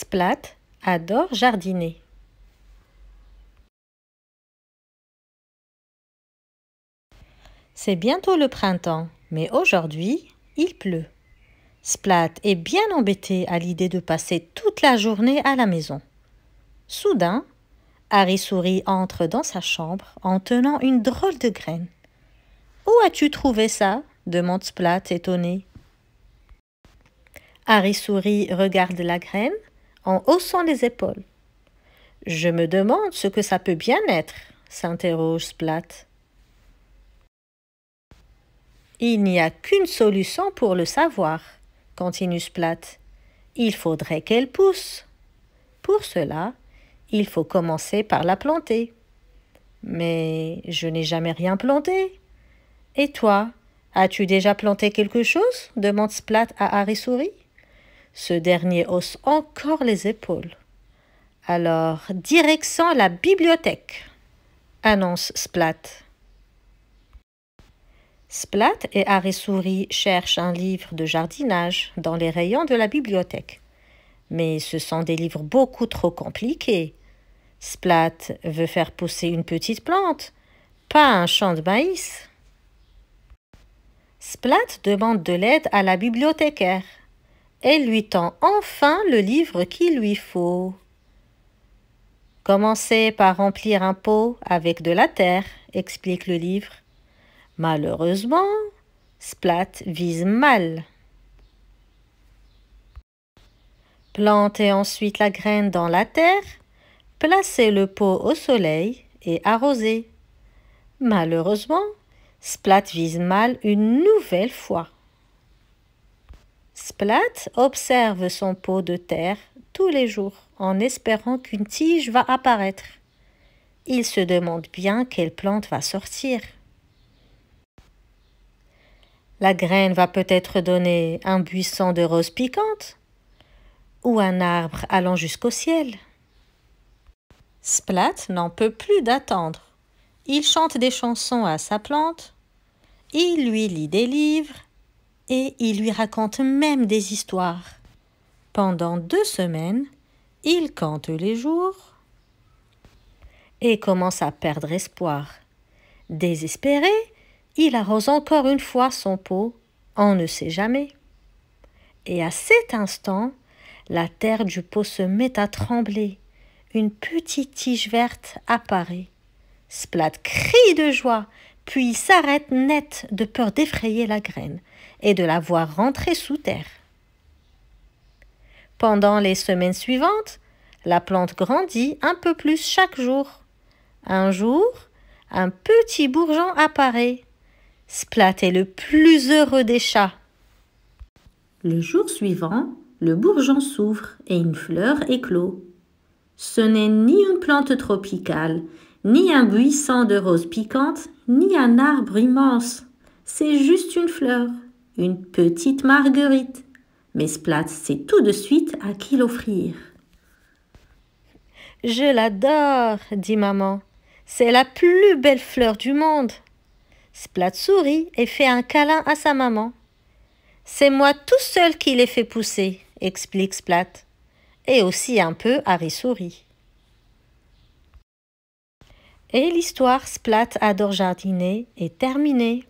Splat adore jardiner. C'est bientôt le printemps, mais aujourd'hui, il pleut. Splat est bien embêté à l'idée de passer toute la journée à la maison. Soudain, Harry entre dans sa chambre en tenant une drôle de graine. Où as-tu trouvé ça demande Splat étonné. Harry Souris regarde la graine, en haussant les épaules. Je me demande ce que ça peut bien être, s'interroge Splat. Il n'y a qu'une solution pour le savoir, continue Splat. Il faudrait qu'elle pousse. Pour cela, il faut commencer par la planter. Mais je n'ai jamais rien planté. Et toi, as-tu déjà planté quelque chose demande Splat à Harry Souris. Ce dernier hausse encore les épaules. Alors, direction la bibliothèque, annonce Splat. Splat et Harry cherchent un livre de jardinage dans les rayons de la bibliothèque. Mais ce sont des livres beaucoup trop compliqués. Splat veut faire pousser une petite plante, pas un champ de maïs. Splat demande de l'aide à la bibliothécaire elle lui tend enfin le livre qu'il lui faut. Commencez par remplir un pot avec de la terre, explique le livre. Malheureusement, Splat vise mal. Plantez ensuite la graine dans la terre, placez le pot au soleil et arrosez. Malheureusement, Splat vise mal une nouvelle fois. Splat observe son pot de terre tous les jours en espérant qu'une tige va apparaître. Il se demande bien quelle plante va sortir. La graine va peut-être donner un buisson de roses piquantes ou un arbre allant jusqu'au ciel. Splat n'en peut plus d'attendre. Il chante des chansons à sa plante, il lui lit des livres, et il lui raconte même des histoires. Pendant deux semaines, il compte les jours et commence à perdre espoir. Désespéré, il arrose encore une fois son pot, on ne sait jamais. Et à cet instant, la terre du pot se met à trembler. Une petite tige verte apparaît. Splat crie de joie, puis s'arrête net de peur d'effrayer la graine et de la voir rentrer sous terre. Pendant les semaines suivantes, la plante grandit un peu plus chaque jour. Un jour, un petit bourgeon apparaît. Splat est le plus heureux des chats. Le jour suivant, le bourgeon s'ouvre et une fleur éclot. Ce n'est ni une plante tropicale, ni un buisson de roses piquantes, ni un arbre immense. C'est juste une fleur, une petite marguerite. Mais Splat sait tout de suite à qui l'offrir. Je l'adore, dit maman. C'est la plus belle fleur du monde. Splat sourit et fait un câlin à sa maman. C'est moi tout seul qui l'ai fait pousser, explique Splat. Et aussi un peu Harry sourit. Et l'histoire Splat adore jardiner est terminée.